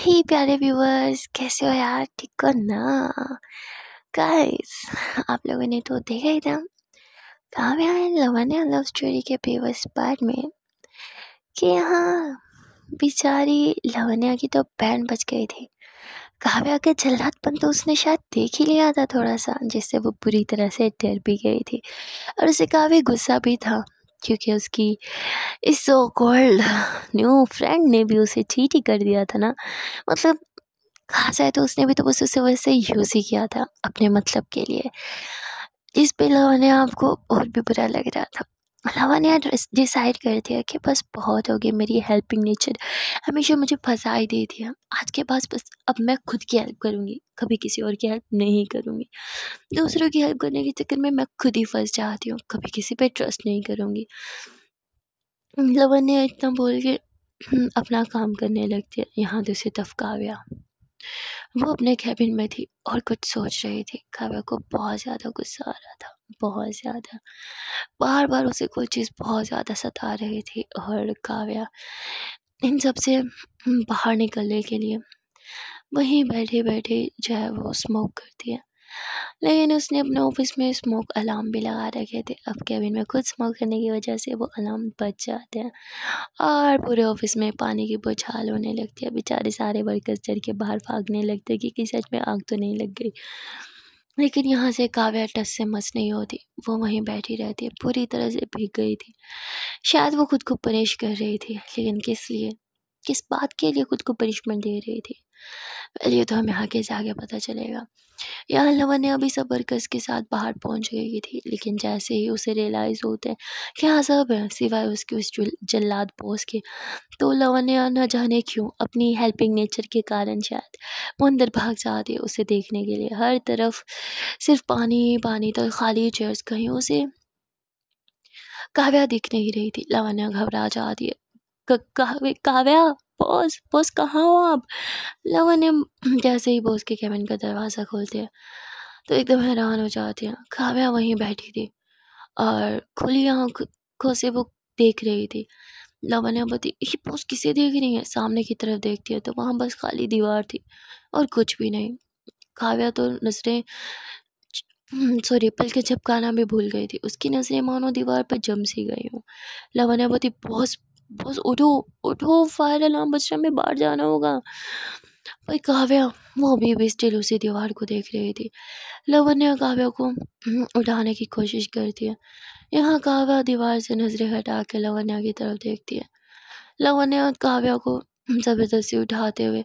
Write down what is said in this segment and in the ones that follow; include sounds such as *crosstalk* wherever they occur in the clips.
हे hey, प्यारे viewers कैसे हो यार ठीक हो ना गाइस आप लोगों ने तो देखा ही था काम आए लवाना लव स्टोरी के प्रीवियस पार्ट में कि यहाँ बेचारी लवनिया की तो बहन बच गई थी काव्या का जल्लादपन तो उसने शायद देख ही लिया था थोड़ा सा जिससे वो बुरी तरह से डर भी गई थी और उसे काफ़ी गुस्सा भी था क्योंकि उसकी इस सो कॉल्ड न्यू फ्रेंड ने भी उसे चीट ही कर दिया था ना मतलब कहा जाए तो उसने भी तो बस उसे वैसे यूज़ ही किया था अपने मतलब के लिए इस पे लव ने आपको और भी बुरा लग रहा था रवा ने डिसाइड कर दिया कि बस बहुत हो गया मेरी हेल्पिंग नेचर हमेशा मुझे फंसा ही देती है आज के पास बस अब मैं खुद की हेल्प करूँगी कभी किसी और की हेल्प नहीं करूँगी दूसरों की हेल्प करने के चक्कर में मैं खुद ही फंस जाती हूँ कभी किसी पे ट्रस्ट नहीं करूँगी लवन मतलब ने इतना बोल के *clears throat* अपना काम करने लग दिया यहाँ दूसरे तफका का गया वो अपने कैबिन में थी और कुछ सोच रही थी काव्या को बहुत ज़्यादा गुस्सा आ रहा था बहुत ज़्यादा बार बार उसे कोई चीज़ बहुत ज़्यादा सता रही थी और काव्या इन सब से बाहर निकलने के लिए वहीं बैठे बैठे जो है वो स्मोक करती है लेकिन उसने अपने ऑफिस में स्मोक अलार्म भी लगा रखे थे अब कैबिन में खुद स्मोक करने की वजह से वो अलार्म बच जाते हैं और पूरे ऑफिस में पानी की बौछाल होने लगती है बेचारे सारे वर्कर्स चढ़ के बाहर भागने लगते कि किसी सच में आग तो नहीं लग गई लेकिन यहाँ से काव्या टस से मस नहीं होती वो वहीं बैठी रहती है पूरी तरह से भीग गई थी शायद वो खुद को परेश कर रही थी लेकिन किस लिए किस बात के लिए खुद को पनिशमेंट दे रही थी well, ये तो हमें आगे जाके पता चलेगा यहाँ लवन ने अभी सब वर्कर्स के साथ बाहर पहुँच गई थी लेकिन जैसे ही उसे रियलाइज़ होते हैं कि हाँ सब है सिवाय उसके उस जल्लाद पोस के तो लवन ने न जाने क्यों अपनी हेल्पिंग नेचर के कारण शायद वो अंदर भाग जाते उसे देखने के लिए हर तरफ सिर्फ पानी पानी तो खाली चेयर्स कहीं उसे काव्या दिख नहीं रही थी लवन घबरा जाती है काव्या बॉस बॉस कहाँ हो आप लवन ने *clears throat* जैसे ही बॉस के कैबिन का दरवाज़ा खोलते हैं तो एकदम हैरान हो जाती हैं काव्या वहीं बैठी थी और खुली आँखों से वो देख रही थी लवन ने बोती ये बॉस किसे देख रही है सामने की तरफ देखती है तो वहाँ बस खाली दीवार थी और कुछ भी नहीं काव्या तो नजरें सॉरी *clears throat* पल के झपकाना भी भूल गई थी उसकी नज़रें मानो दीवार पर जम सी गई हूँ लवन ने बहुत बॉस बस उठो उठो फायर अलार्म बज रहा हमें बाहर जाना होगा भाई काव्या वो अभी भी स्टिल उसी दीवार को देख रही थी लवन ने काव्या को हम्म, उठाने की कोशिश करती है यहाँ काव्या दीवार से नजरें हटा के लवन्या की तरफ देखती है लवन्या काव्या को ज़बरदस्ती उठाते हुए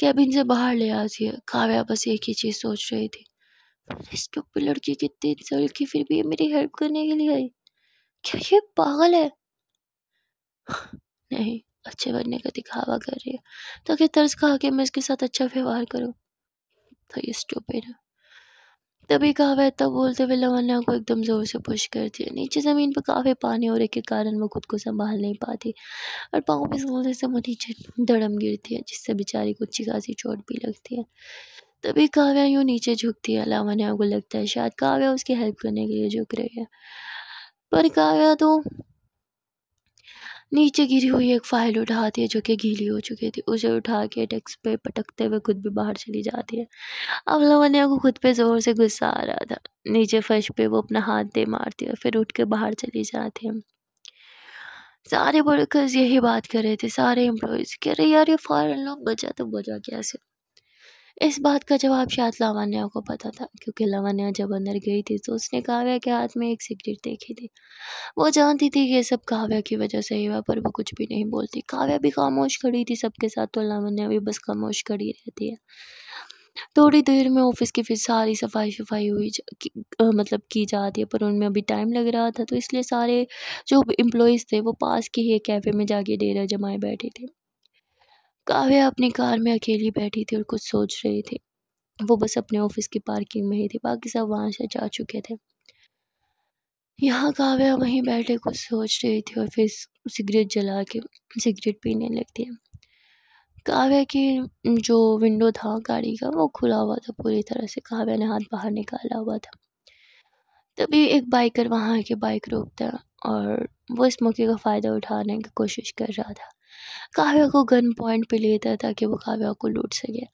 कैबिन से बाहर ले आती है काव्या बस एक ही चीज़ सोच रही थी लड़की कितनी सड़क की फिर भी मेरी हेल्प करने के लिए आई क्या ये पागल है नहीं अच्छे बनने का दिखावा कर रही है ताकि तो तर्ज कहा कि मैं इसके साथ अच्छा व्यवहार करूँ तो ये स्टूपिड है तभी कहा वह तब बोलते हुए लवन्या को एकदम ज़ोर से पुश कर दिया नीचे ज़मीन पर काफ़ी पानी होने के कारण वो खुद को संभाल नहीं पाती और पाँव पे सोने से वो नीचे धड़म गिरती है जिससे बेचारी को अच्छी खासी चोट भी लगती है तभी काव्या यूँ नीचे झुकती है लावन्या को लगता है शायद काव्या उसकी हेल्प करने के लिए झुक रही है पर काव्या तो नीचे गिरी हुई एक फाइल उठाती है जो कि गीली हो चुकी थी उसे उठा के डेस्क पे पटकते हुए खुद भी बाहर चली जाती है अब लवन्या को खुद पे ज़ोर से गुस्सा आ रहा था नीचे फर्श पे वो अपना हाथ दे मारती है फिर उठ के बाहर चली जाती है सारे वर्कर्स यही बात कर रहे थे सारे एम्प्लॉयज़ कह रहे यार ये फायर अनलॉक बजा तो बजा कैसे इस बात का जवाब शायद लावान्या को पता था क्योंकि लावान्या जब अंदर गई थी तो उसने काव्या के हाथ में एक सिगरेट देखी थी वो जानती थी ये सब काव्या की वजह से ही हुआ पर वो कुछ भी नहीं बोलती काव्या भी खामोश खड़ी थी सबके साथ तो लावान्या भी बस खामोश खड़ी रहती है थोड़ी देर में ऑफिस की फिर सारी सफाई सफाई हुई आ, मतलब की जाती है पर उनमें अभी टाइम लग रहा था तो इसलिए सारे जो एम्प्लॉयज़ थे वो पास के ही कैफ़े में जाके डेरा जमाए बैठे थे काव्या अपनी कार में अकेली बैठी थी और कुछ सोच रही थी वो बस अपने ऑफिस की पार्किंग में ही थी बाकी सब वहाँ से जा चुके थे यहाँ काव्या वहीं बैठे कुछ सोच रही थी और फिर सिगरेट जला के सिगरेट पीने लगती है काव्या की जो विंडो था गाड़ी का वो खुला हुआ था पूरी तरह से काव्या ने हाथ बाहर निकाला हुआ था तभी एक बाइकर वहाँ के बाइक रोकता और वो इस मौके का फ़ायदा उठाने की कोशिश कर रहा था काव्या को गन पॉइंट पे लेता है ताकि वो काव्या को लूट सके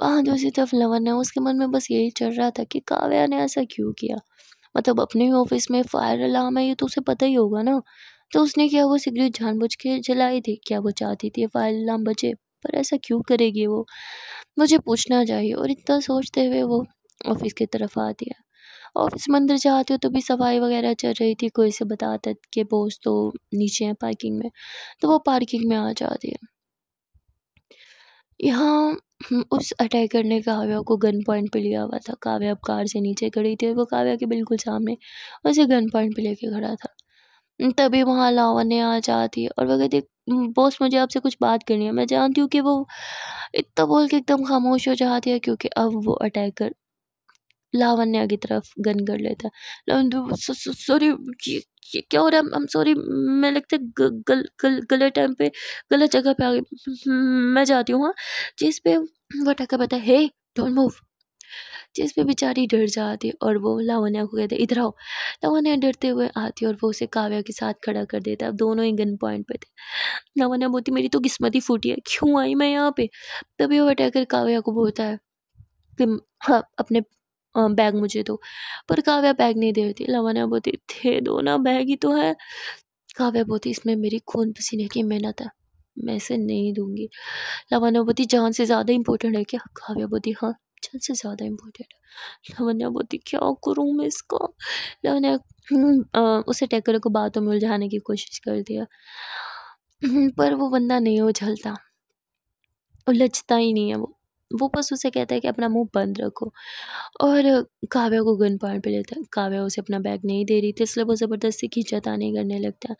वहाँ दूसरी तरफ लवन है उसके मन में बस यही चल रहा था कि काव्या ने ऐसा क्यों किया मतलब अपने ही ऑफिस में फायर अलार्म है ये तो उसे पता ही होगा ना तो उसने क्या वो सिगरेट जानबूझ के जलाई थी क्या वो चाहती थी फायर अलार्म बचे पर ऐसा क्यों करेगी वो मुझे पूछना चाहिए और इतना सोचते हुए वो ऑफिस की तरफ आती है ऑफिस मंदिर जाते हो तो भी सफाई वगैरह चल रही थी कोई से बताता कि बोस तो नीचे हैं पार्किंग में तो वो पार्किंग में आ जाती है यहाँ हम्म, उस अटैक करने काव्या को गन पॉइंट पे लिया हुआ था काव्या अब कार से नीचे खड़ी थी और वो काव्या के बिल्कुल सामने उसे गन पॉइंट पे लेके खड़ा था हम्म, तभी वहाँ लावा ने आ जाती है और वह कहती बॉस हम्म, मुझे आपसे कुछ बात करनी है मैं जानती हूँ कि वो इतना बोल के एकदम खामोश हो जाती है क्योंकि अब वो अटैकर लावण्या की तरफ गन कर लेता है सॉरी ये क्या हो रहा है हम सॉरी मैं लगता है गलत टाइम पे गलत जगह पे आ गई मैं जाती हूँ हाँ जिस पे वो टका पता है डोंट मूव जिस पे बेचारी डर जाती और वो लावण्या को कहते इधर आओ लावण्या डरते हुए आती और वो उसे काव्या के साथ खड़ा कर देता अब दोनों ही गन पॉइंट पे थे लावण्या बोलती मेरी तो किस्मत ही फूटी है क्यों आई मैं यहाँ पे तभी वो अटैकर काव्या को बोलता है कि हाँ अपने बैग मुझे दो पर काव्या बैग नहीं दे रही थी लवाना बोलती थे दो ना बैग ही तो है काव्या बोलती इसमें मेरी खून पसीने की मेहनत है मैं इसे नहीं दूंगी लवाना बोती जान से ज़्यादा इम्पोर्टेंट है क्या काव्या बोती हाँ जान से ज़्यादा इम्पोर्टेंट है लवाना बोती क्या करूँ मैं इसका लवाना हम्म, उसे टैकर को बातों में उलझाने की कोशिश कर दिया हम्म, पर वो बंदा नहीं उछलता उलझता ही नहीं है वो वो बस उसे कहता है कि अपना मुंह बंद रखो और काव्या को गन पॉइंट पे लेता है काव्या उसे अपना बैग नहीं दे रही थी इसलिए वो ज़बरदस्ती खींचातानी करने लगता है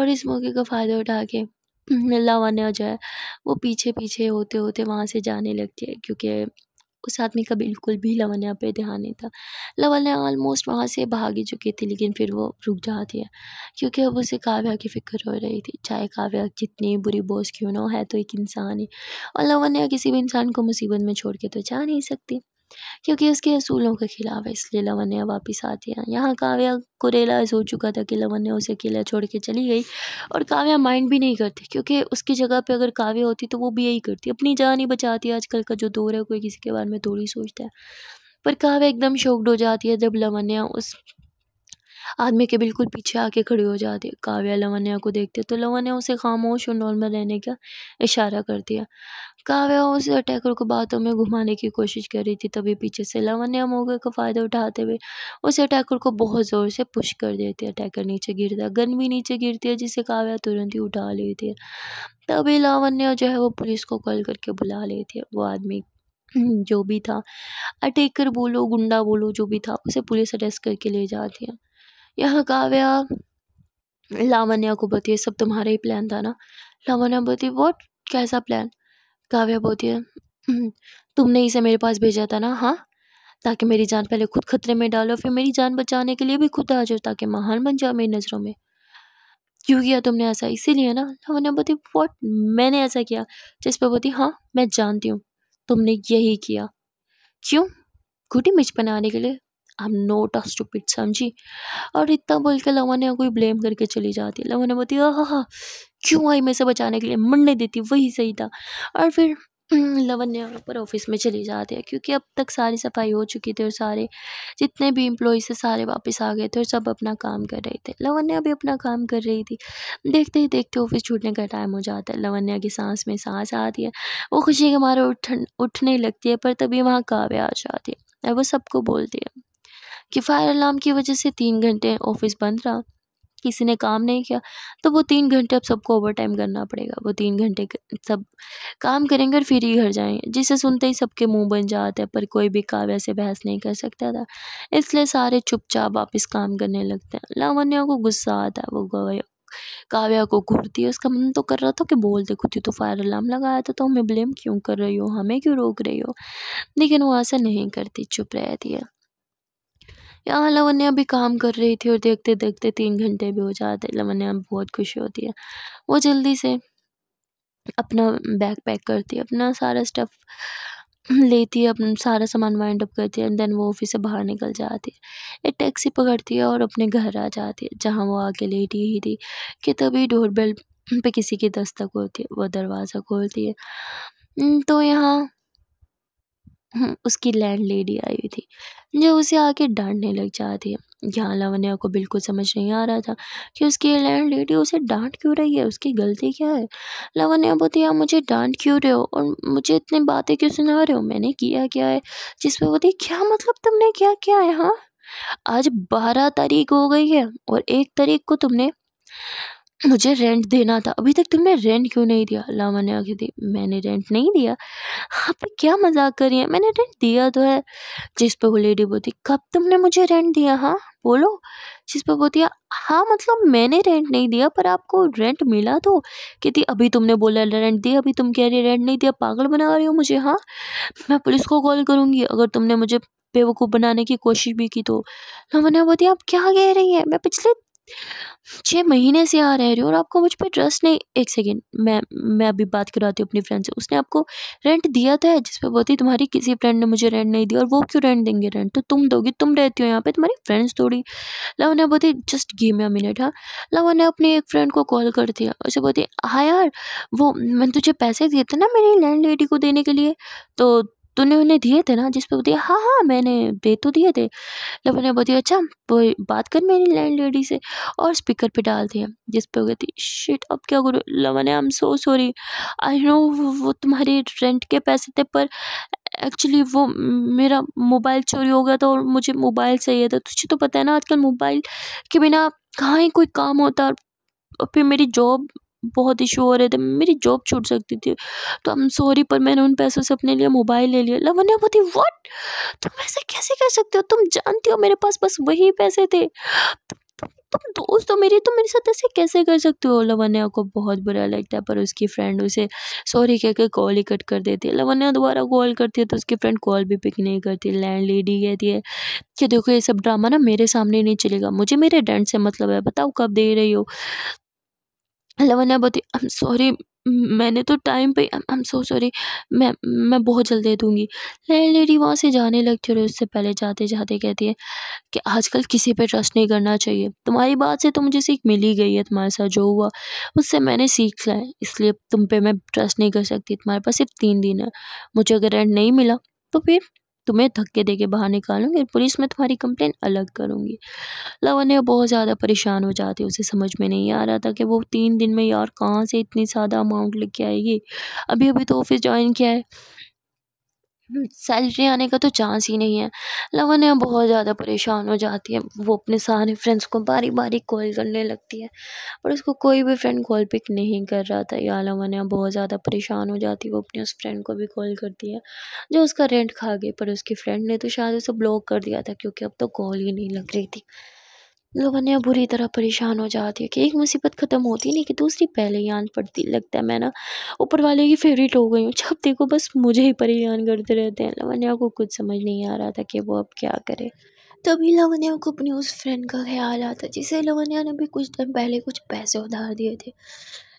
और इस मौके का फ़ायदा उठा के लावा जो है वो पीछे पीछे होते होते वहाँ से जाने लगती है क्योंकि उस आदमी का बिल्कुल भी लवन्या पे ध्यान नहीं था लवन्या ऑलमोस्ट वहाँ से भाग ही चुकी थी लेकिन फिर वो रुक जाती है क्योंकि अब उसे काव्या की फ़िक्र हो रही थी चाहे काव्या जितनी बुरी बोस क्यों ना है तो एक इंसान ही और लवन्या किसी भी इंसान को मुसीबत में छोड़ के तो जा नहीं सकती क्योंकि उसके असूलों के खिलाफ है इसलिए लवन्या वापस आती है यहाँ काव्या को रियलाइज़ हो चुका था कि लवन्या उसे अकेला छोड़ के चली गई और काव्या माइंड भी नहीं करती क्योंकि उसकी जगह पे अगर काव्या होती तो वो भी यही करती अपनी जान ही बचाती आजकल का जो दौर है कोई किसी के बारे में थोड़ी सोचता है पर काव्या एकदम शोकड हो जाती है जब लवन्या उस आदमी के बिल्कुल पीछे आके खड़ी हो जाती है काव्या लवन्या को देखते तो लवन्या उसे खामोश और नॉर्मल रहने का इशारा कर दिया काव्या उस अटैकर को बातों में घुमाने की कोशिश कर रही थी तभी पीछे से लावण्या मौके का फ़ायदा उठाते हुए उस अटैकर को बहुत ज़ोर से पुश कर देती है अटैकर नीचे गिरता गन भी नीचे गिरती है जिसे काव्या तुरंत ही उठा लेती है तभी लावण्या जो है वो पुलिस को कॉल करके बुला लेती है वो आदमी *clears throat* जो भी था अटैकर बोलो गुंडा बोलो जो भी था उसे पुलिस अरेस्ट करके ले जाती है यहाँ काव्या लावण्या को बताइए सब तुम्हारा ही प्लान था ना लावण्या बती वॉट कैसा प्लान काव्या बोलती है हम्म, तुमने इसे मेरे पास भेजा था ना हाँ ताकि मेरी जान पहले खुद खतरे में डालो फिर मेरी जान बचाने के लिए भी खुद आ जाओ ताकि महान बन जाओ मेरी नज़रों में क्यों किया तुमने ऐसा इसीलिए ना हमने तो बोती वॉट मैंने ऐसा किया जिस पर बोती हाँ मैं जानती हूँ तुमने यही किया क्यों घुटी मिर्च बनाने के लिए हम नोट टू पिट समझी और इतना बोल के लवन ने कोई ब्लेम करके चली जाती है लवन ने बोलती आह क्यों आई मैं से बचाने के लिए मरने देती वही सही था और फिर हम्म, लवन यहाँ पर ऑफिस में चले जाते हैं क्योंकि अब तक सारी सफाई हो चुकी थी और सारे जितने भी एम्प्लॉयज़ थे सारे वापस आ गए थे और सब अपना काम कर रहे थे लवन्या भी अपना काम कर रही थी देखते ही देखते ऑफिस छूटने का टाइम हो जाता है लवन्या की सांस में सांस आती है वो खुशी के मारे उठ उठने लगती है पर तभी वहाँ काव्य आ जाती है वो सबको बोलती है कि फायर अलार्म की वजह से तीन घंटे ऑफिस बंद रहा किसी ने काम नहीं किया तो वो तीन घंटे अब सबको ओवर टाइम करना पड़ेगा वो तीन घंटे सब काम करेंगे और फिर ही घर जाएंगे जिसे सुनते ही सबके मुंह बन जाते हैं पर कोई भी काव्या से बहस नहीं कर सकता था इसलिए सारे चुपचाप वापस काम करने लगते हैं लावण्या को गुस्सा आता है वो गवाया काव्या को घूरती है उसका मन तो कर रहा था कि बोल देखो तू तो फायर अलार्म लगाया था तो हमें ब्लेम क्यों कर रही हो हमें क्यों रोक रही हो लेकिन वो ऐसा नहीं करती चुप रहती है यहाँ लावण्या भी काम कर रही थी और देखते देखते तीन घंटे भी हो जाते लावण्या बहुत खुशी होती है वो जल्दी से अपना बैग पैक करती है अपना सारा स्टफ़ लेती है अपना सारा सामान वाइंड अप करती है एंड देन वो ऑफिस से बाहर निकल जाती है एक टैक्सी पकड़ती है और अपने घर आ जाती है जहाँ वो आके लेटी ही थी कि तभी डोर बेल पे किसी की दस्तक होती है वो दरवाज़ा खोलती है तो यहाँ हम्म, उसकी लैंड लेडी आई हुई थी जो उसे आके डांटने लग जाती है यहाँ लवनिया को बिल्कुल समझ नहीं आ रहा था कि उसकी लैंड लेडी उसे डांट क्यों रही है उसकी गलती क्या है लवनिया बोलती आप मुझे डांट क्यों रहे हो और मुझे इतनी बातें क्यों सुना रहे हो मैंने किया क्या है जिस पर बोलती क्या मतलब तुमने क्या क्या है हाँ आज बारह तारीख हो गई है और एक तारीख को तुमने मुझे रेंट देना था अभी तक तुमने रेंट क्यों नहीं दिया लामा ने आखिर दी मैंने रेंट नहीं दिया आप क्या मजाक कर रही है मैंने रेंट दिया तो है जिस पर वो लेडी बोलती कब तुमने मुझे रेंट दिया हाँ बोलो जिस पर बोलती हाँ मतलब मैंने रेंट नहीं दिया पर आपको रेंट मिला तो कहती अभी तुमने बोला रेंट दिया अभी तुम कह रही रेंट नहीं दिया पागल बना रही हो मुझे हाँ मैं पुलिस को कॉल करूँगी अगर तुमने मुझे बेवकूफ़ बनाने की कोशिश भी की तो लामा ने बोलती आप क्या कह रही है मैं पिछले छः महीने से यहाँ रह रही हो और आपको मुझ पर ट्रस्ट नहीं एक सेकेंड मैं मैं अभी बात कराती हूँ अपनी फ्रेंड से उसने आपको रेंट दिया था जिस पर बोलती तुम्हारी किसी फ्रेंड ने मुझे रेंट नहीं दिया और वो क्यों रेंट देंगे रेंट तो तुम दोगी तुम रहती हो यहाँ पे तुम्हारी फ्रेंड्स थोड़ी लवन ने बोलती जस्ट गेम या मिनट हाँ लवन ने अपने एक फ्रेंड को कॉल कर दिया उसे बोलती हाँ यार वो मैंने तुझे पैसे दिए थे ना मेरी लैंड लेडी को देने के लिए तो तूने उन्हें दिए थे ना जिस पर दिया हाँ हाँ मैंने दे तो दिए थे लवन ने बोलती अच्छा वो बात कर मेरी लैंड लेडी से और स्पीकर पे डाल दिया जिस पे कहती शिट अब क्या करूँ लवन I am so sorry I know वो तुम्हारे रेंट के पैसे थे पर एक्चुअली वो मेरा मोबाइल चोरी हो गया था और मुझे मोबाइल चाहिए था तुझे तो पता है ना आजकल मोबाइल के बिना कहाँ ही कोई काम होता और फिर मेरी जॉब बहुत इशू हो रहे थे मेरी जॉब छूट सकती थी तो हम सॉरी पर मैंने उन पैसों से अपने लिए मोबाइल ले लिया लवन ने बोली वट तुम ऐसे कैसे कर सकते हो तुम जानती हो मेरे पास बस वही पैसे थे तुम दोस्त हो मेरी तुम मेरे साथ ऐसे कैसे कर सकते हो लवन्या को बहुत बुरा लगता है पर उसकी फ्रेंड उसे सॉरी कह के कॉल ही कट कर देती है लवन्या दोबारा कॉल करती है तो उसकी फ्रेंड कॉल भी पिक नहीं करती लैंड लेडी कहती है कि देखो ये सब ड्रामा ना मेरे सामने नहीं चलेगा मुझे मेरे डेंट से मतलब है बताओ कब दे रही हो लवन्या बोती आई एम सॉरी मैंने तो टाइम पे आई एम सो सॉरी मैं मैं बहुत जल्द दे दूँगी लेडी वहाँ से जाने लगती है और उससे पहले जाते जाते कहती है कि आजकल किसी पे ट्रस्ट नहीं करना चाहिए तुम्हारी बात से तो मुझे सीख मिल ही गई है तुम्हारे साथ जो हुआ उससे मैंने सीख लिया है इसलिए तुम पे मैं ट्रस्ट नहीं कर सकती तुम्हारे पास सिर्फ तीन दिन है मुझे अगर रेंट नहीं मिला तो फिर तुम्हें धक्के दे के बाहर निकालूंगी पुलिस में तुम्हारी कंप्लेन अलग करूँगी लवन्य बहुत ज़्यादा परेशान हो जाती उसे समझ में नहीं आ रहा था कि वो तीन दिन में यार कहाँ से इतनी ज़्यादा अमाउंट लेके आएगी अभी अभी तो ऑफिस ज्वाइन किया है सैलरी आने का तो चांस ही नहीं है लवन यहाँ बहुत ज़्यादा परेशान हो जाती है वो अपने सारे फ्रेंड्स को बारी बारी कॉल करने लगती है पर उसको कोई भी फ्रेंड कॉल पिक नहीं कर रहा था या लवन यहाँ बहुत ज़्यादा परेशान हो जाती है वो अपने उस फ्रेंड को भी कॉल करती है जो उसका रेंट खा गई पर उसकी फ्रेंड ने तो शायद उसे ब्लॉक कर दिया था क्योंकि अब तो कॉल ही नहीं लग रही थी लवनिया बुरी तरह परेशान हो जाती है कि एक मुसीबत ख़त्म होती नहीं कि दूसरी पहले ही आन पड़ती लगता है मैं ना ऊपर वाले की फेवरेट हो गई हूँ जब देखो बस मुझे ही परेशान करते रहते हैं लवनिया को कुछ समझ नहीं आ रहा था कि वो अब क्या करे तभी लवनिया को अपनी उस फ्रेंड का ख्याल आता जिसे लवनिया ने भी कुछ दिन पहले कुछ पैसे उधार दिए थे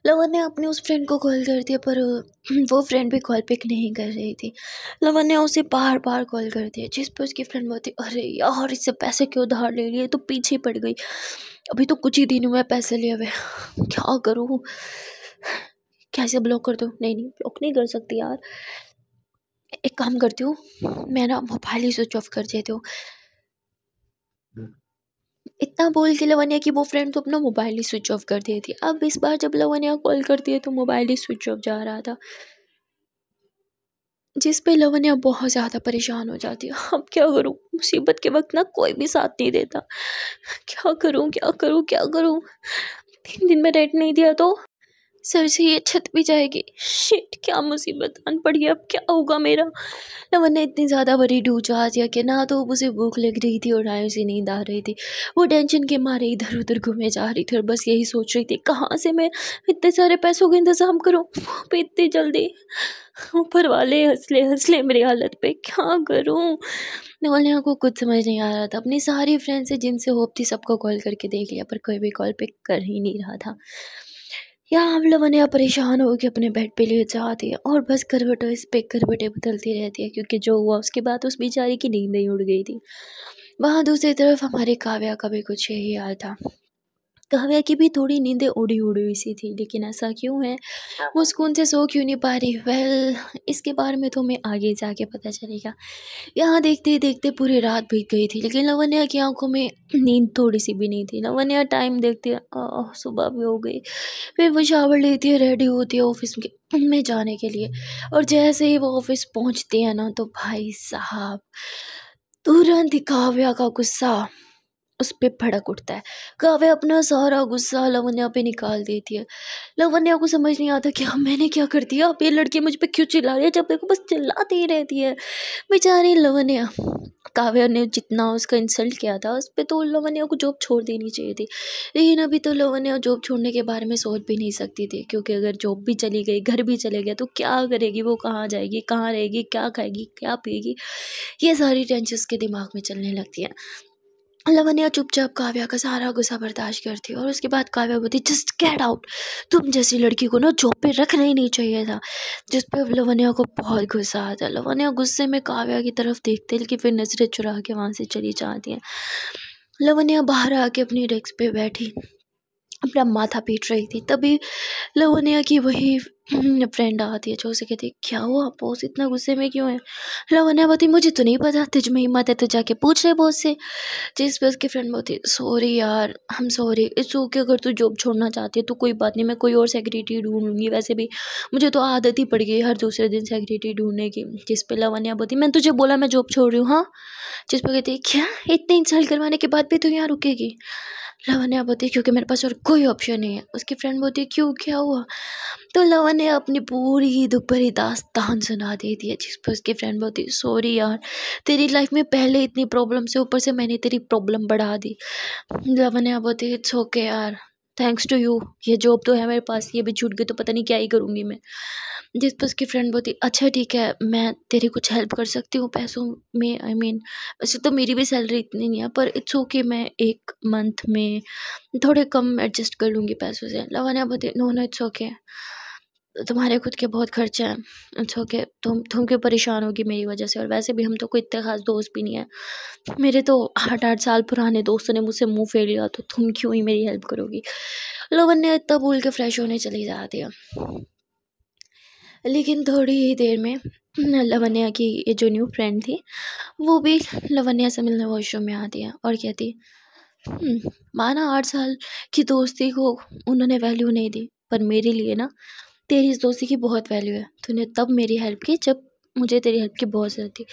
लवन ने अपने उस फ्रेंड को कॉल कर दिया पर *clears throat* वो फ्रेंड भी कॉल पिक नहीं कर रही थी लवन ने उसे बार बार कॉल कर दिया जिस पर उसकी फ्रेंड बोलती अरे यार इससे पैसे क्यों उधार ले लिए तो पीछे पड़ गई अभी तो कुछ ही दिन हुए पैसे लिए हुए *laughs* क्या करूँ कैसे ब्लॉक कर दूँ नहीं नहीं ब्लॉक नहीं कर सकती यार एक काम करती हूँ मैं ना मोबाइल ही स्विच ऑफ कर देती हूँ इतना बोल के लवनिया की वो फ्रेंड तो अपना मोबाइल ही स्विच ऑफ कर दी थी अब इस बार जब लवनिया कॉल करती है तो मोबाइल ही स्विच ऑफ जा रहा था जिस पे लवनिया बहुत ज़्यादा परेशान हो जाती है अब क्या करूँ मुसीबत के वक्त ना कोई भी साथ नहीं देता क्या करूँ क्या करूँ क्या करूँ तीन दिन में रेट नहीं दिया तो सर से ये छत भी जाएगी शिट क्या मुसीबत अन पड़ी अब क्या होगा मेरा ना ने इतनी ज़्यादा बड़ी हो जा दिया कि ना तो उसे भूख लग रही थी और ना उसे नींद आ रही थी वो टेंशन के मारे इधर उधर घूमे जा रही थी और बस यही सोच रही थी कहाँ से मैं इतने सारे पैसों का इंतज़ाम करूँ पे इतनी जल्दी ऊपर वाले हंसले हंसले मेरी हालत पे क्या करूँ नवलिया को कुछ समझ नहीं आ रहा था अपनी सारी फ्रेंड से जिनसे होप थी सबको कॉल करके देख लिया पर कोई भी कॉल पिक कर ही नहीं रहा था यहाँ हम लोगों ने परेशान हो कि अपने बेड पे ले जाते हैं और बस करवटों इस पे करवटें बदलती रहती है क्योंकि जो हुआ उसके बाद उस बेचारी की नींद नहीं उड़ गई थी वहाँ दूसरी तरफ हमारे काव्या का भी कुछ यही हाल था कहवा की भी थोड़ी नींदें उड़ी उड़ी हुई सी थी लेकिन ऐसा क्यों है वो सुकून से सो क्यों नहीं पा रही वेल इसके बारे में तो हमें आगे जाके पता चलेगा यहाँ देखते देखते पूरी रात बीत गई थी लेकिन लवनिया की आंखों में नींद थोड़ी सी भी नहीं थी लवनिया टाइम देखते सुबह भी हो गई फिर वो शावर लेती है रेडी होती है ऑफिस में में जाने के लिए और जैसे ही वो ऑफिस पहुँचते हैं ना तो भाई साहब तुरंत काव्या का गुस्सा उस पर भड़क उठता है काव्य अपना सारा गुस्सा लवन्या पे निकाल देती है लवन्या को समझ नहीं आता कि हाँ, मैंने क्या कर दिया अब ये लड़की मुझ पर क्यों चिल्ला रही है जब देखो बस चिल्लाती ही रहती है बेचारी लवन्या काव्य ने जितना उसका इंसल्ट किया था उस पर तो लवन्या को जॉब छोड़ देनी चाहिए थी लेकिन अभी तो लवन्या जॉब छोड़ने के बारे में सोच भी नहीं सकती थी क्योंकि अगर जॉब भी चली गई घर भी चले गया तो क्या करेगी वो कहाँ जाएगी कहाँ रहेगी क्या खाएगी क्या पिएगी ये सारी टेंशन उसके दिमाग में चलने लगती है लवनिया चुपचाप काव्या का सारा गुस्सा बर्दाश्त करती और उसके बाद काव्या बोलती जस्ट गेट आउट तुम जैसी लड़की को ना जॉब पे रखना ही नहीं चाहिए था जिस पर लवनिया को बहुत गुस्सा आता है लवनिया गुस्से में काव्या की तरफ देखते लेकिन फिर नज़रें चुरा के वहाँ से चली जाती हैं लवनिया बाहर आके अपनी डेस्क पर बैठी अपना माथा पीट रही थी तभी लवनिया की वही फ्रेंड आती है जो उसे कहती है क्या हुआ बॉस इतना गुस्से में क्यों है लवन है बोती मुझे तो नहीं पता तुझ में हिम्मत है तो जाके पूछ रहे बॉस से जिस पे उसकी फ्रेंड बोलती सॉरी यार हम सॉरी इस ओके अगर तू जॉब छोड़ना चाहती है तो कोई बात नहीं मैं कोई और सेक्रेटरी ढूंढ लूँगी वैसे भी मुझे तो आदत ही पड़ गई हर दूसरे दिन सेक्रेटरी ढूंढने की जिस लवन या बोती मैंने तुझे बोला मैं जॉब छोड़ रही हूँ हाँ जिस पर कहती क्या इतने इंसल्ट करवाने के बाद भी तू यहाँ रुकेगी लवनिया बोलती है क्योंकि मेरे पास और कोई ऑप्शन नहीं है उसकी फ्रेंड बोलती है क्यों क्या हुआ तो लवन ने अपनी पूरी दुख भरी दास्तान सुना देती है जिस पर उसकी फ्रेंड बोलती है सॉरी यार तेरी लाइफ में पहले इतनी प्रॉब्लम से ऊपर से मैंने तेरी प्रॉब्लम बढ़ा दी लवन बोलती है इट्स ओके यार थैंक्स टू यू ये जॉब तो है मेरे पास ये भी छूट गई तो पता नहीं क्या ही करूँगी मैं जिस पर उसकी फ्रेंड बोलती अच्छा ठीक है मैं तेरी कुछ हेल्प कर सकती हूँ पैसों में आई I मीन mean, वैसे तो मेरी भी सैलरी इतनी नहीं है पर इट्स ओके okay, मैं एक मंथ में थोड़े कम एडजस्ट कर लूँगी पैसों से लवाना बोलती नो नो इट्स ओके तुम्हारे खुद के बहुत खर्चे हैं इट्स ओके तुम तुम क्यों परेशान होगी मेरी वजह से और वैसे भी हम तो कोई इतने खास दोस्त भी नहीं है मेरे तो आठ आठ साल पुराने दोस्तों ने मुझसे मुंह फेर लिया तो तुम क्यों ही मेरी हेल्प करोगी लोगों ने इतना बोल के फ्रेश होने चली जाती है लेकिन थोड़ी ही देर में लवन्या की ये जो न्यू फ्रेंड थी वो भी लवन्या से मिलने वॉशरूम में आती है और कहती हम्म, माना आठ साल की दोस्ती को उन्होंने वैल्यू नहीं दी पर मेरे लिए ना तेरी इस दोस्ती की बहुत वैल्यू है तूने तब मेरी हेल्प की जब मुझे तेरी हेल्प की बहुत ज़रूरत थी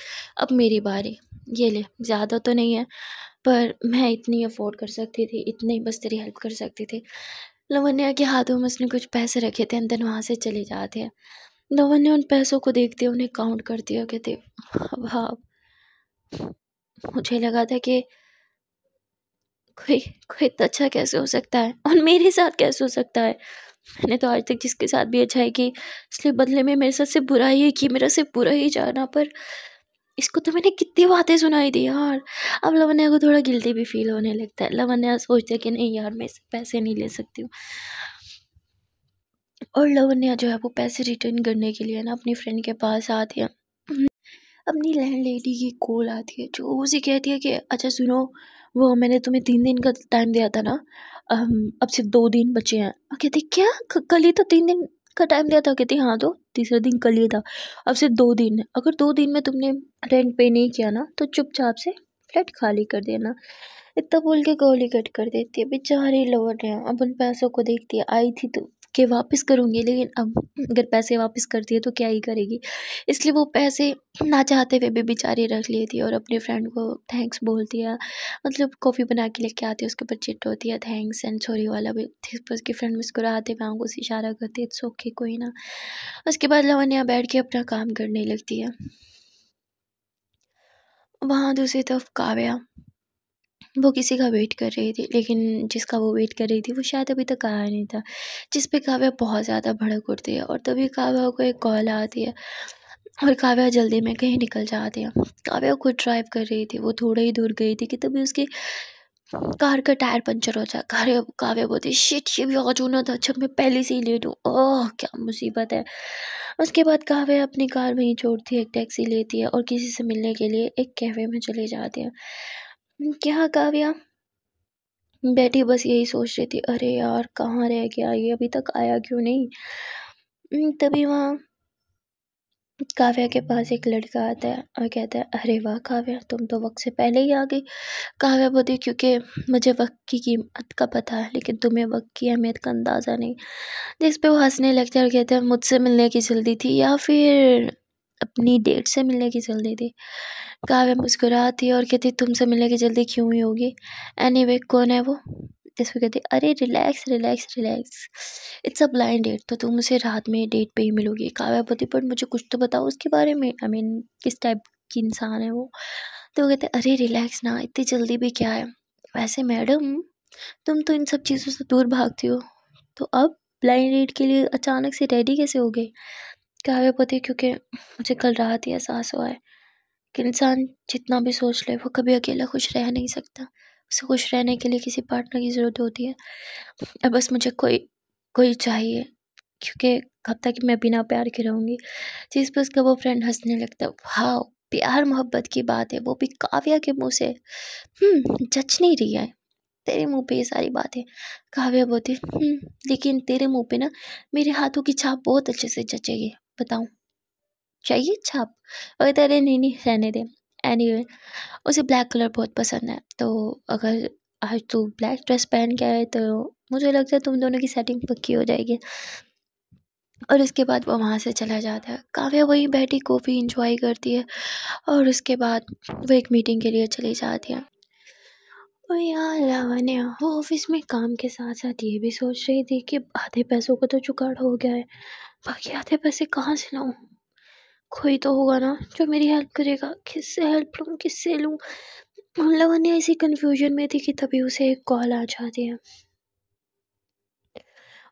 अब मेरी बारी ये ले ज़्यादा तो नहीं है पर मैं इतनी अफोर्ड कर सकती थी इतनी बस तेरी हेल्प कर सकती थी लवन्या के हाथों में उसने कुछ पैसे रखे थे एंड देन वहाँ से चले जाते हैं धवन ने उन पैसों को देखते उन्हें काउंट कर दिया कहते भाव मुझे लगा था कि कोई कोई इतना अच्छा कैसे हो सकता है और मेरे साथ कैसे हो सकता है मैंने तो आज तक जिसके साथ भी अच्छा है की इसलिए बदले में मेरे साथ सिर्फ बुरा ही की मेरा सिर्फ बुरा ही जाना पर इसको तो मैंने कितनी बातें सुनाई थी यार अब लवन्या को थोड़ा गिलती भी फील होने लगता है लवन्या सोचता है कि नहीं यार मैं पैसे नहीं ले सकती हूँ और लवनिया जो है वो पैसे रिटर्न करने के लिए ना अपनी फ्रेंड के पास आती है हम्म, अपनी लैंड लेडी की कॉल आती है जो उसे कहती है कि अच्छा सुनो वो मैंने तुम्हें तीन दिन का टाइम दिया था ना अब सिर्फ दो दिन बचे हैं कहती क्या कल ही तो तीन दिन का टाइम दिया था कहती हाँ तो तीसरा दिन कल ही था अब सिर्फ दो दिन अगर दो दिन में तुमने रेंट पे नहीं किया ना तो चुपचाप से फ्लैट खाली कर देना इतना बोल के गोली कट कर देती है बेचारी लवर ने अब उन पैसों को देखती है आई थी तो के वापस करूँगी लेकिन अब अगर पैसे वापस कर दिए तो क्या ही करेगी इसलिए वो पैसे ना चाहते हुए भी बेचारे रख लेती और अपने फ्रेंड को थैंक्स बोल दिया मतलब कॉफ़ी बना के लेके आती है उसके ऊपर चिट होती है थैंक्स एंड सॉरी वाला भी पर उसकी फ्रेंड मुस्कुराते हुए आँखों इशारा करती है इट्स ओके कोई ना उसके बाद लवन यहाँ बैठ के अपना काम करने लगती है वहाँ दूसरी तरफ काव्या वो किसी का वेट कर रही थी लेकिन जिसका वो वेट कर रही थी वो शायद अभी तक आया नहीं था जिस पे काव्या बहुत ज़्यादा भड़क उठती है और तभी काव्या को एक कॉल आती है और काव्या जल्दी में कहीं निकल जाते हैं काव्या खुद ड्राइव कर रही थी वो थोड़ा ही दूर गई थी कि तभी उसकी कार का टायर पंचर हो जाए कार काव्य बोलती शिट ये भी आज होना था अच्छा मैं पहले से ही लेट हूँ ओह क्या मुसीबत है उसके बाद काव्य अपनी कार वहीं छोड़ती है एक टैक्सी लेती है और किसी से मिलने के लिए एक कैफ़े में चले जाते हैं क्या काव्या बैठी बस यही सोच रही थी अरे यार कहाँ रह गया ये अभी तक आया क्यों नहीं हम्म, तभी वहाँ काव्या के पास एक लड़का आता है और कहता है अरे वाह काव्या तुम तो वक्त से पहले ही आ गई काव्या बोलती क्योंकि मुझे वक्त की कीमत का पता है लेकिन तुम्हें वक्त की अहमियत का अंदाज़ा नहीं जिस तो पे वो हंसने लगता है और कहते हैं मुझसे मिलने की जल्दी थी या फिर अपनी डेट से मिलने की जल्दी थी काव्या मुस्कुराती और कहती तुमसे मिलने की जल्दी क्यों ही होगी एनी anyway, कौन है वो जिसको कहती अरे relax relax relax it's a blind date तो तुम उसे रात में डेट पे ही मिलोगी काव्य बोती पर मुझे कुछ तो बताओ उसके बारे में आई I मीन mean, किस टाइप की इंसान है वो तो वो कहते अरे रिलैक्स ना इतनी जल्दी भी क्या है वैसे मैडम तुम तो इन सब चीज़ों से दूर भागती हो तो अब ब्लाइंड डेट के लिए अचानक से रेडी कैसे हो गई काव्य पति क्योंकि मुझे कल रात ही एहसास हुआ है कि इंसान जितना भी सोच ले वो कभी अकेला खुश रह नहीं सकता उसे खुश रहने के लिए किसी पार्टनर की ज़रूरत होती है अब बस मुझे कोई कोई चाहिए क्योंकि कब तक मैं बिना प्यार के रहूँगी जिस पर उसका वो फ्रेंड हंसने लगता है प्यार मोहब्बत की बात है वो भी काव्या के मुँह से हम्म, जच नहीं रही है तेरे मुंह पे ये सारी बातें काव्या बोलती हम्म, लेकिन तेरे मुंह पे ना मेरे हाथों की छाप बहुत अच्छे से जचेगी बताऊँ चाहिए अच्छा आप अगर तेरे नहीं नहीं रहने दें एनी anyway, उसे ब्लैक कलर बहुत पसंद है तो अगर आज तू ब्लैक ड्रेस पहन के आए तो मुझे लगता है तुम दोनों की सेटिंग पक्की हो जाएगी और उसके बाद वो वहाँ से चला जाता है काव्या वहीं बैठी कॉफ़ी इंजॉय करती है और उसके बाद वो एक मीटिंग के लिए चली जाती है और यहाँ लावण्या वो ऑफिस में काम के साथ साथ ये भी सोच रही थी कि आधे पैसों का तो जुगाड़ हो गया है बाकी आधे पैसे कहाँ से लाऊँ कोई तो होगा ना जो मेरी हेल्प करेगा किस से हेल्प लूँ किससे लूँ लवन्या मतलब इसी कन्फ्यूजन में थी कि तभी उसे एक कॉल आ जाती है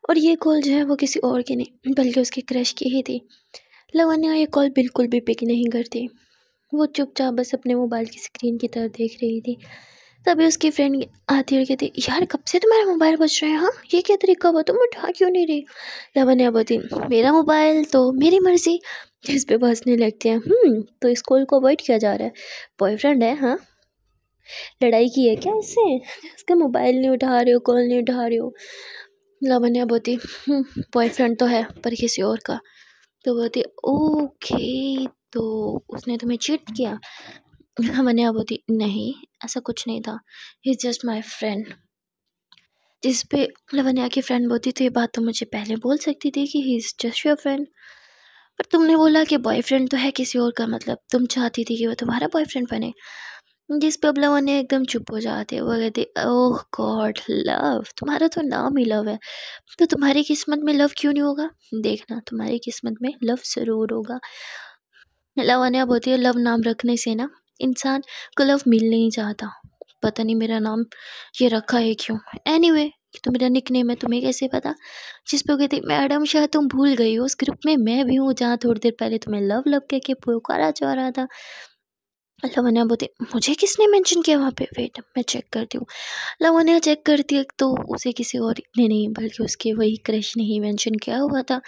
और ये कॉल जो है वो किसी और की नहीं बल्कि उसकी क्रश की ही थी लवन्या मतलब ये कॉल बिल्कुल भी पिक नहीं करती वो चुपचाप बस अपने मोबाइल की स्क्रीन की तरफ देख रही थी तभी तो उसकी फ्रेंड आती और कहती यार कब से तुम्हारा मोबाइल बच रहा है हाँ ये क्या तरीका हुआ तुम उठा क्यों नहीं रही लवन ने बोलती मेरा मोबाइल तो मेरी मर्जी जिस पर बसने लगते हैं हम्म, तो स्कूल को अवॉइड किया जा रहा है बॉयफ्रेंड है हाँ लड़ाई की है क्या इससे उसका मोबाइल नहीं उठा रहे हो कॉल नहीं उठा रहे हो लवन ने बोलती बॉयफ्रेंड हम्म, तो है पर किसी और का तो बोलती ओके तो उसने तुम्हें चीट किया *laughs* मैंने अब बोली नहीं ऐसा कुछ नहीं था he is just my friend जिस पे लवनिया की फ्रेंड बोलती तो ये बात तो मुझे पहले बोल सकती थी कि he is just your friend पर तुमने बोला कि बॉयफ्रेंड तो है किसी और का मतलब तुम चाहती थी कि वो तुम्हारा बॉयफ्रेंड बने जिस पे अब लवनिया एकदम चुप हो जाते वो कहते ओह गॉड लव तुम्हारा तो नाम ही लव है तो तुम्हारी किस्मत में लव क्यों नहीं होगा देखना तुम्हारी किस्मत में लव ज़रूर होगा लवनिया मतलब बोलती है लव नाम रखने से ना इंसान को लव मिल नहीं जाता पता नहीं मेरा नाम ये रखा है क्यों एनी anyway, तो मेरा निक नेम है तुम्हें कैसे पता जिस पर कहते मैडम शाह तुम भूल गई हो उस ग्रुप में मैं भी हूँ जहाँ थोड़ी देर पहले तुम्हें लव लव कह के पुकारा जा रहा था लवनिया बोलते मुझे किसने मेंशन किया वहाँ पे वेट मैं चेक करती हूँ लवन्या चेक करती है तो उसे किसी और ने नहीं बल्कि उसके वही क्रश ने ही मेंशन किया हुआ था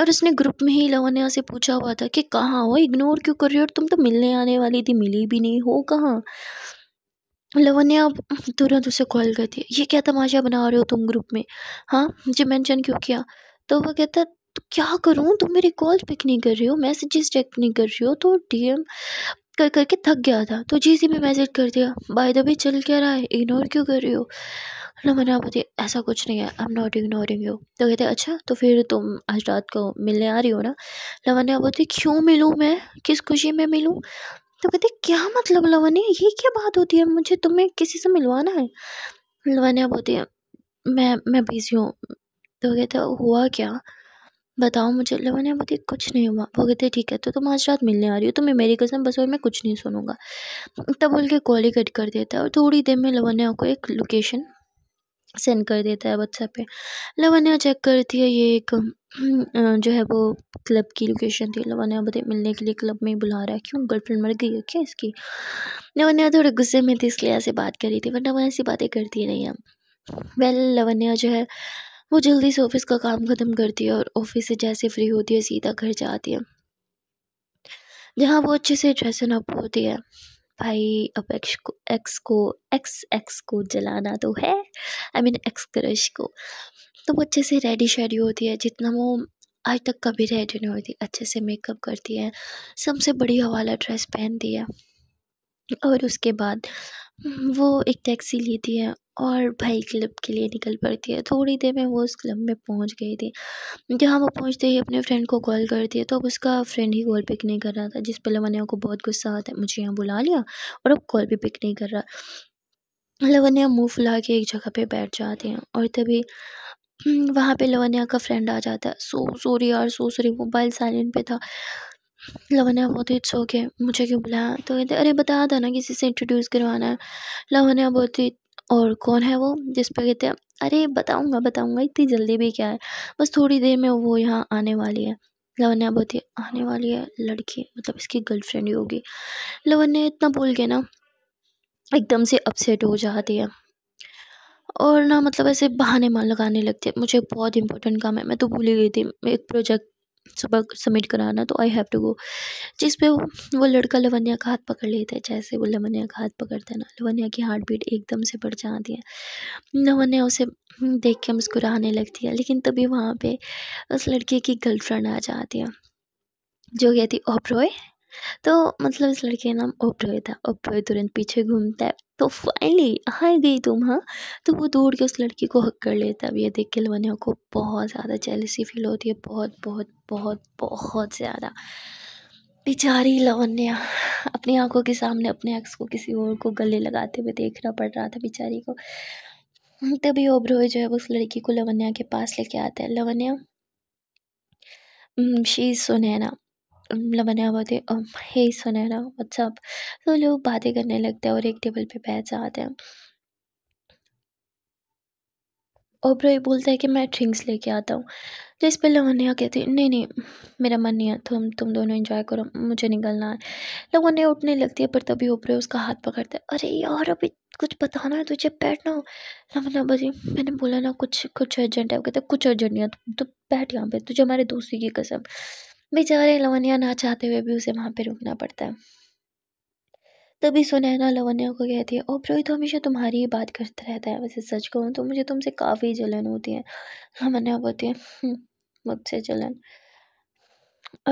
और उसने ग्रुप में ही लवन्या से पूछा हुआ था कि कहाँ हो इग्नोर क्यों कर रही हो और तुम तो मिलने आने वाली थी मिली भी नहीं हो कहाँ लवन्या तुरंत उसे कॉल करती है ये क्या तमाशा बना रहे हो तुम ग्रुप में हाँ मुझे मैंशन क्यों किया तो वह कहता तो क्या करूँ तुम मेरी कॉल पिक नहीं कर रही हो मैसेजेस चेक नहीं कर रही हो तो डीएम कर करके थक गया था तो जी सी में मैसेज कर दिया बाय द वे चल क्या रहा है इग्नोर क्यों कर रही हो ना आप बताइए ऐसा कुछ नहीं है I am not ignoring you तो कहते अच्छा तो फिर तुम आज रात को मिलने आ रही हो ना आप बोलती क्यों मिलूँ मैं किस खुशी में मिलूँ तो कहते क्या मतलब लवन्या ये क्या बात होती है मुझे तुम्हें किसी से मिलवाना है आप बोलती मैं मैं बिजी हूँ तो कहते हुआ क्या बताओ मुझे लेवन ने बोली कुछ नहीं हुआ वो कहते ठीक है तो तुम आज रात मिलने आ रही हो तो मैं मेरी कसम बस और मैं कुछ नहीं सुनूंगा तब बोल के कॉल ही कट कर देता है और थोड़ी देर में लवन्या ने आपको एक लोकेशन सेंड कर देता है व्हाट्सएप पे लवन्या चेक करती है ये एक जो है वो क्लब की लोकेशन थी लवन्या बोले मिलने के लिए क्लब में ही बुला रहा है क्यों गर्लफ्रेंड मर गई है क्या इसकी लवन्या थोड़े गुस्से में थी इसलिए ऐसे बात कर रही थी वरना वह ऐसी बातें करती नहीं है वेल लवन्या जो है वो जल्दी से ऑफिस का काम ख़त्म करती है और ऑफिस से जैसे फ्री होती है सीधा घर जाती है जहाँ वो अच्छे से ड्रेसन अप होती है भाई अब एक्स को एक्स को एक्स एक्स को जलाना तो है आई मीन एक्स क्रश को तो वो अच्छे से रेडी शेडी होती है जितना वो आज तक कभी रेडी नहीं होती अच्छे से मेकअप करती है सबसे बड़ी हवाला ड्रेस पहनती है और उसके बाद वो एक टैक्सी लेती है और भाई क्लब के लिए निकल पड़ती है थोड़ी देर में वो उस क्लब में पहुंच गई थी जहाँ वो पहुंचते ही अपने फ्रेंड को कॉल करती है तो अब उसका फ्रेंड ही कॉल पिक नहीं कर रहा था जिस पर लवनिया को बहुत गुस्सा आता है मुझे यहाँ बुला लिया और अब कॉल भी पिक नहीं कर रहा लवनिया मुँह फुला के एक जगह पे बैठ जाते हैं और तभी वहाँ पे लवनिया का फ्रेंड आ जाता है सो सॉरी यार सो सॉरी मोबाइल साइलेंट पे था लवन्या बहुत ही शौक है मुझे क्यों बुलाया तो कहते अरे बता था ना किसी से इंट्रोड्यूस करवाना है लवन्या बहुत ही और कौन है वो जिस पर कहते हैं अरे बताऊँगा बताऊँगा इतनी जल्दी भी क्या है बस थोड़ी देर में वो यहाँ आने वाली है लवन बहुत ही आने वाली है लड़की मतलब इसकी गर्लफ्रेंड ही होगी ने इतना बोल के ना एकदम से अपसेट हो जाती है और ना मतलब ऐसे बहाने मान लगाने लगते मुझे बहुत इंपॉर्टेंट काम है मैं तो भूल ही गई थी एक प्रोजेक्ट सुबह सबमिट कराना तो आई हैव टू गो जिस पे वो लड़का लवन्या का हाथ पकड़ लेता है जैसे वो लवन्या का हाथ पकड़ता है ना लवन्या की हार्ट बीट एकदम से बढ़ जाती है लवन्या उसे देख के मुस्कुराने लगती है लेकिन तभी वहाँ पे उस लड़के की गर्लफ्रेंड आ जाती है जो कहती ओब्रॉय तो मतलब इस लड़के का नाम ओब्रॉय था ओब्रॉय तुरंत पीछे घूमता है तो फाइनली आ गई तुम हाँ तो वो दौड़ के उस लड़की को हक कर लेता है अब ये देख के लवनिया को बहुत ज़्यादा जेलसी फील होती है बहुत बहुत बहुत बहुत ज़्यादा बेचारी लवन्या अपनी आंखों के सामने अपने एक्स को किसी और को गले लगाते हुए देखना पड़ रहा था बेचारी को तभी ओब्रोय जो है उस लड़की को लवन्या के पास लेके आता है लवन्या शी सुनैना मतलब हुआ थे हे सुनैना व्हाट्सअप तो लोग बातें करने लगते हैं और एक टेबल पे बैठ जाते हैं ओब्रो ये बोलता है कि मैं ड्रिंक्स लेके आता हूँ तो इस पर लवन्या कहती है नहीं नहीं मेरा मन नहीं है तुम तुम दोनों एंजॉय करो मुझे निकलना है लवन्या उठने लगती है पर तभी ओब्रो उसका हाथ पकड़ता है अरे यार अभी कुछ बताना है तुझे बैठना हो लवन्या बजी मैंने बोला ना कुछ कुछ अर्जेंट है वो कहते कुछ अर्जेंट नहीं है तो बैठ यहाँ पे तुझे हमारे दोस्ती की कसम बेचारे लवनिया ना चाहते हुए भी उसे वहाँ पे रुकना पड़ता है तभी सुनैना लवनिया को कहती है ओ प्रोहित तो हमेशा तुम्हारी ही बात करता रहता है वैसे सच कहूँ तो मुझे तुमसे काफ़ी जलन होती है लवनिया बोलती है हम्म, मुझसे जलन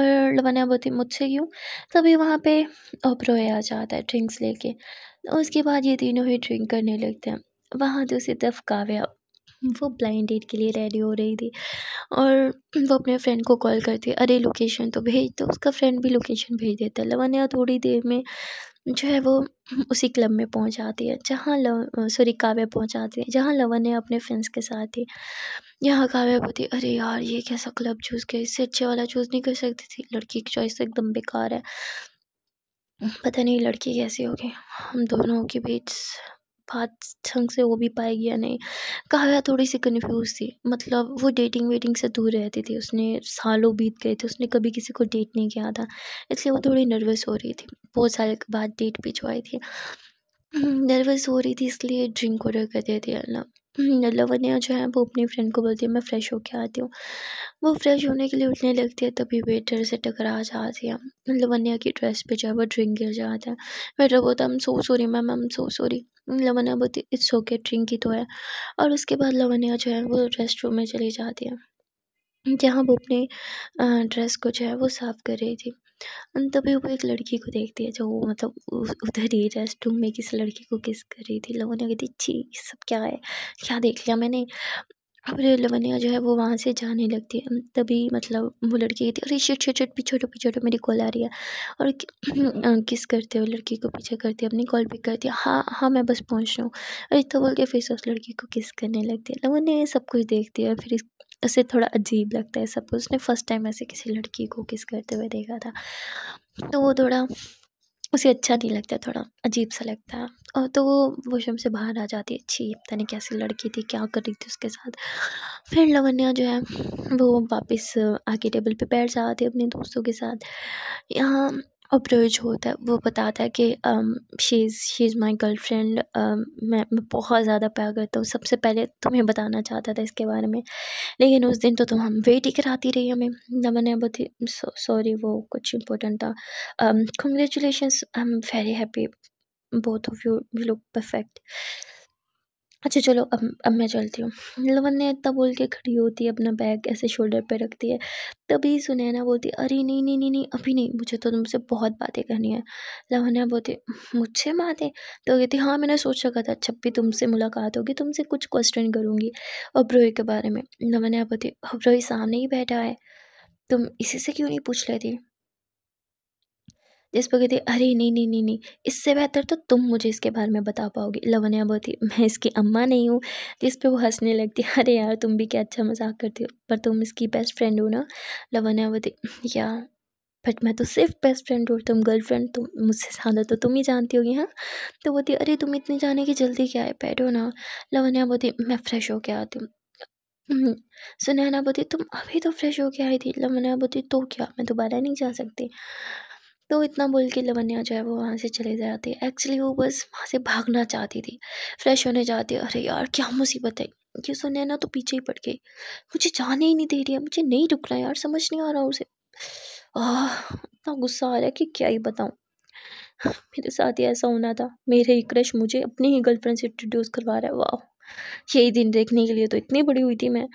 और लवनिया बोलती मुझसे क्यों तभी वहाँ पे ओप्रोए आ जाता है ड्रिंक्स लेके उसके बाद ये तीनों ही ड्रिंक करने लगते हैं वहाँ दूसरी तरफ काव्या वो ब्लाइंड डेट के लिए रेडी हो रही थी और वो अपने फ्रेंड को कॉल करती अरे लोकेशन तो भेज दो उसका फ्रेंड भी लोकेशन भेज देता है लवन्या थोड़ी देर में जो है वो उसी क्लब में पहुंच जाती है जहाँ लव सॉरी काव्य पहुंच जाती है जहाँ लवन्या अपने फ्रेंड्स के साथ थी यहाँ काव्य बोलती अरे यार ये कैसा क्लब चूज़ किया इससे अच्छे वाला चूज़ नहीं कर सकती थी लड़की की चॉइस तो एकदम बेकार है पता नहीं लड़की कैसी होगी हम दोनों के बीच बात ढंग से हो भी पाएगी या नहीं या थोड़ी सी कन्फ्यूज थी मतलब वो डेटिंग वेटिंग से दूर रहती थी उसने सालों बीत गए थे उसने कभी किसी को डेट नहीं किया था इसलिए वो थोड़ी नर्वस हो रही थी बहुत साल बाद डेट भिजवाई थी नर्वस *clears throat* हो रही थी इसलिए ड्रिंक ऑर्डर कर देती है अल्लाह हम्म, लवनिया जो है वो अपनी फ्रेंड को बोलती है मैं फ़्रेश होके आती हूँ वो फ्रेश होने के लिए उठने लगती है तभी वेटर से टकरा जाती है लवनिया की ड्रेस पे जो है वो ड्रिंक गिर जाता है वेटर बोलता है हम सो सॉरी मैम हम सो सॉरी लवनिया बोलती इट्स ओके ड्रिंक ही तो है और उसके बाद लवनिया जो है वो रेस्ट रूम में चली जाती है जहाँ वो अपनी ड्रेस को जो है वो साफ़ कर रही थी तभी वो एक लड़की को देखती है जो मतलब उधर ही रेस्ट रूम में किसी लड़की को किस कर रही थी लवन्या कहती छी ये सब क्या है क्या देख लिया मैंने अब लवनिया जो है वो वहाँ से जाने लगती है तभी मतलब वो लड़की कहती है अरे शिट शिट शिट पीछे पीछे हटो मेरी कॉल आ रही है और *clears throat* किस करते हो लड़की को पीछे करती है अपनी कॉल पिक करती है हाँ हाँ मैं बस पहुँच रहा हूँ अरे तो बोल के फिर से उस लड़की को किस करने लगती है लवन्या सब कुछ देखती है फिर उसे थोड़ा अजीब लगता है कुछ उसने फ़र्स्ट टाइम ऐसे किसी लड़की को किस करते हुए देखा था तो वो थोड़ा उसे अच्छा नहीं लगता थोड़ा अजीब सा लगता है और तो वो वॉशरूम से बाहर आ जाती है अच्छी पता नहीं कैसी लड़की थी क्या कर रही थी उसके साथ फिर लवन्या जो है वो वापस आके टेबल पे बैठ जाती है अपने दोस्तों के साथ यहाँ अप्रोच होता है वो बताता है कि she is she is my girlfriend मैं बहुत ज़्यादा प्यार करता हूँ सबसे पहले तुम्हें बताना चाहता था इसके बारे में लेकिन उस दिन तो तुम हम वेट ही कराती रही हमें ना मैंने बहुत ही सॉरी वो कुछ इम्पोर्टेंट था congratulation I am very happy both of you you look perfect अच्छा चलो अब अब मैं चलती हूँ लवन ने इतना बोल के खड़ी होती है अपना बैग ऐसे शोल्डर पे रखती है तभी सुनैना बोलती है अरे नहीं नहीं नहीं नहीं अभी नहीं मुझे तो तुमसे बहुत बातें करनी है लवन्या बोलती मुझसे बातें तो कहती हाँ मैंने सोच रखा था जब भी तुमसे मुलाकात होगी तुमसे कुछ क्वेश्चन करूँगी अब्रोही के बारे में लवन्या बोलती अब्रोही सामने ही बैठा है तुम इसी से क्यों नहीं पूछ लेती जिस पर कहती अरे नहीं नहीं नहीं नहीं इससे बेहतर तो तुम मुझे इसके बारे में बता पाओगे लवनिया बोलती मैं इसकी अम्मा नहीं हूँ जिस पर वो हंसने लगती अरे यार तुम भी क्या अच्छा मजाक करती हो पर तुम इसकी बेस्ट फ्रेंड हो ना लवनिया बोलती या बट मैं तो सिर्फ बेस्ट फ्रेंड हूँ तुम गर्लफ्रेंड तुम मुझसे ज़्यादा तो तुम ही जानती होगी हाँ तो बोलती अरे तुम इतने जाने की जल्दी क्या है बैठो ना लवनिया बोलती मैं फ्रेश हो के आती हूँ हम्म, सुनैना बोती तुम अभी तो फ्रेश होके आई थी लवनिया बोती तो क्या मैं दोबारा नहीं जा सकती तो इतना बोल के लवनिया जो है वो वहाँ से चले जाती है एक्चुअली वो बस वहाँ से भागना चाहती थी फ्रेश होने जाती है अरे यार क्या मुसीबत है ये सुनने ना तो पीछे ही पड़ गई मुझे जाने ही नहीं दे रही है मुझे नहीं रुकना यार समझ नहीं आ रहा उसे आह इतना गुस्सा आ रहा है कि क्या ही बताऊँ मेरे साथ ही ऐसा होना था मेरे ही क्रश मुझे अपनी ही गर्लफ्रेंड से इंट्रोड्यूस करवा रहा है वाह यही दिन देखने के लिए तो इतनी बड़ी हुई थी मैं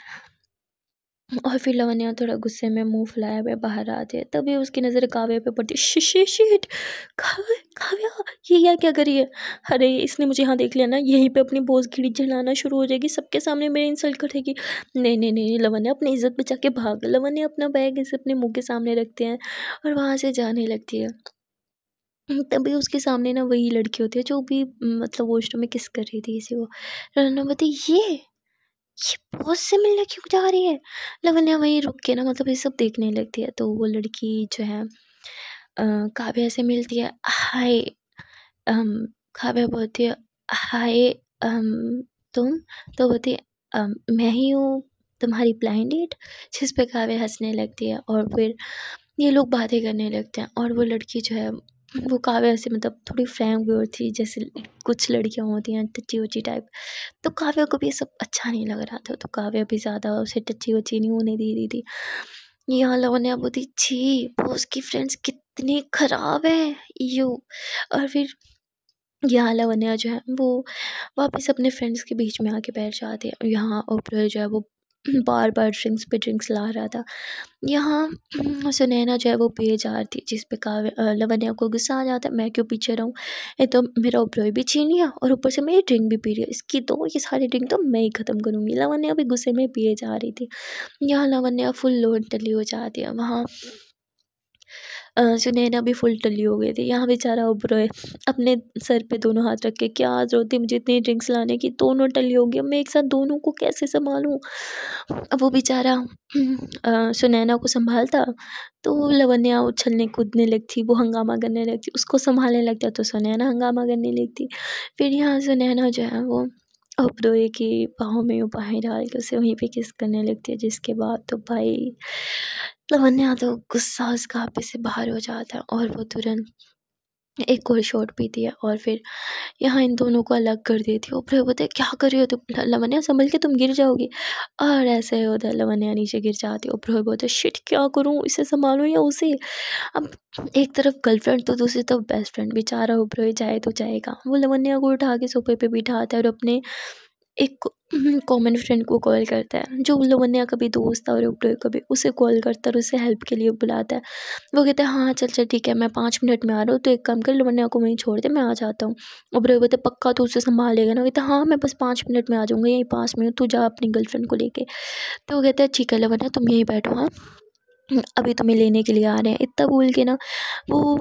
और फिर लावण्या थोड़ा गुस्से में मुंह फुलाया हुए बाहर आते तभी उसकी नज़र काव्या पे पड़ती शीशे शीट काव्या काव्या ये यहाँ क्या करिए अरे इसने मुझे यहाँ देख लिया ना यहीं पे अपनी बोझ घिड़ी जलाना शुरू हो जाएगी सबके सामने मेरे इंसल्ट करेगी नहीं नहीं नहीं लवण्या अपनी इज्जत बचा के भाग लवण्या अपना बैग इसे अपने मुँह के सामने रखते हैं और वहाँ से जाने लगती है तभी उसके सामने ना वही लड़की होती है जो भी मतलब वॉशरूम में किस कर रही थी किसी को रनवती ये ये बहुत से मिलने क्यों जा रही है लवन्या मतलब वहीं रुक के ना मतलब ये सब देखने लगती है तो वो लड़की जो है काव्या से मिलती है हाय काव्या बोलती है हाय तुम तो बोलती है मैं ही हूँ तुम्हारी ब्लाइंड डेट जिस पे काव्या हंसने लगती है और फिर ये लोग बातें करने लगते हैं और वो लड़की जो है वो काव्य ऐसे मतलब थोड़ी फ्रेम हुई और थी जैसे कुछ लड़कियाँ होती हैं टची वची टाइप तो काव्य को भी ये सब अच्छा नहीं लग रहा था तो काव्य भी ज़्यादा उसे टची वची नहीं होने दे रही थी यहाँ लोगों ने बोली छी वो उसकी फ्रेंड्स कितनी ख़राब है यू और फिर यहाँ लवन्या जो है वो वापस अपने फ्रेंड्स के बीच में आके बैठ जाती है यहाँ ऊपर जो है वो *clears throat* बार बार ड्रिंक्स पे ड्रिंक्स ला रहा था यहाँ हम्म, सुनैना जो है वो जा रही थी जिस पे काव्य लवनिया को गुस्सा आ जाता है मैं क्यों पीछे रहूँ ये तो मेरा उपरोय भी छीन लिया और ऊपर से मेरी ड्रिंक भी पी रही है इसकी दो तो, ये सारी ड्रिंक तो मैं ही ख़त्म करूँगी लवनिया भी गुस्से में पिए जा रही थी यहाँ लवनिया फुल लोन टली हो जाती है वहाँ सुनैना भी फुल टली हो गई थी यहाँ बेचारा है अपने सर पे दोनों हाथ रख के क्या ज़रूरत थी मुझे इतनी ड्रिंक्स लाने की दोनों टली हो गई मैं एक साथ दोनों को कैसे संभालूँ अब वो बेचारा सुनैना को संभालता तो लवनिया उछलने कूदने लगती वो हंगामा करने लगती उसको संभालने लगता तो सुनैना हंगामा करने लगती फिर यहाँ सुनैना जो है वो ओबरोए की बाहों में उपाही डाल के उसे वहीं पे किस करने लगती है जिसके बाद तो भाई लावण्य यादव गुस्सा उसका आप से बाहर हो जाता है और वो तुरंत एक और शॉट पीती है और फिर यहाँ इन दोनों को अलग कर देती है ऊपर बोलते क्या कर रही हो तुम लवन्या संभल के तुम गिर जाओगी और ऐसे होता है लवन्या नीचे गिर जाती है ऊपर बोलते शिट क्या करूँ इसे संभालूँ या उसे अब एक तरफ गर्लफ्रेंड तो दूसरी तरफ बेस्ट फ्रेंड बेचारा ऊपर जाए तो जाएगा वो लवन्या को उठा के सोफे पर बिठाता है और अपने एक कॉमन हम्म, फ्रेंड को कॉल करता है जो उन लोगों ने कभी दोस्त और कभी उसे कॉल करता है और उसे हेल्प के लिए बुलाता है वो कहता है हाँ चल चल ठीक है मैं पाँच मिनट में आ रहा हूँ तो एक काम कर लोमन्या को वहीं छोड़ दे मैं आ जाता हूँ और बोलते पक्का तो उसे संभाल लेगा ना कहता हाँ मैं बस पाँच मिनट में आ जाऊँगा यहीं पाँच मिनट तू जा अपनी गर्लफ्रेंड को लेके तो वो कहते हैं ठीक है लवन्या तुम यहीं बैठो हाँ अभी तुम्हें लेने के लिए आ रहे हैं इतना बोल के ना वो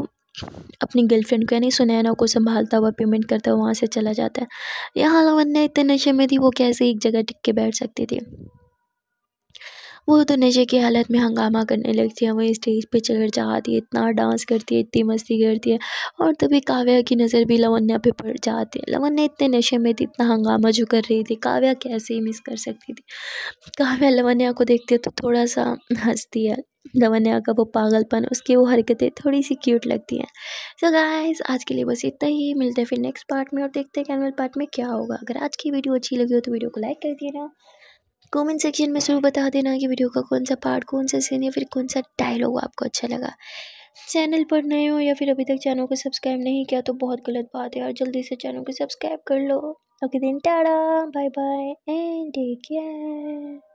अपनी गर्लफ्रेंड को यानी सुनैना को संभालता हुआ पेमेंट करता हुआ वहाँ से चला जाता है यहाँ लवन्या इतने नशे में थी वो कैसे एक जगह टिक के बैठ सकती थी वो तो नशे की हालत में हंगामा करने लगती है वही स्टेज पे चढ़ जाती है इतना डांस करती है इतनी मस्ती करती है और तभी काव्या की नज़र भी लवन्या पे पड़ जाती है लवन्या इतने नशे में थी इतना हंगामा जो कर रही थी काव्या कैसे ही मिस कर सकती थी काव्या लवन्या को देखती है तो थोड़ा सा हंसती है लवन्या का वो पागलपन उसकी वो हरकतें थोड़ी सी क्यूट लगती हैं सो गाइस आज के लिए बस इतना ही मिलते हैं फिर नेक्स्ट पार्ट में और देखते हैं कैनवल पार्ट में क्या होगा अगर आज की वीडियो अच्छी लगी हो तो वीडियो को लाइक कर देना कमेंट सेक्शन में ज़रूर बता देना कि वीडियो का कौन सा पार्ट कौन सा सीन या फिर कौन सा डायलॉग आपको अच्छा लगा चैनल पर नए हो या फिर अभी तक चैनल को सब्सक्राइब नहीं किया तो बहुत गलत बात है और जल्दी से चैनल को सब्सक्राइब कर लो ओके दिन टाड़ा bye bye and take care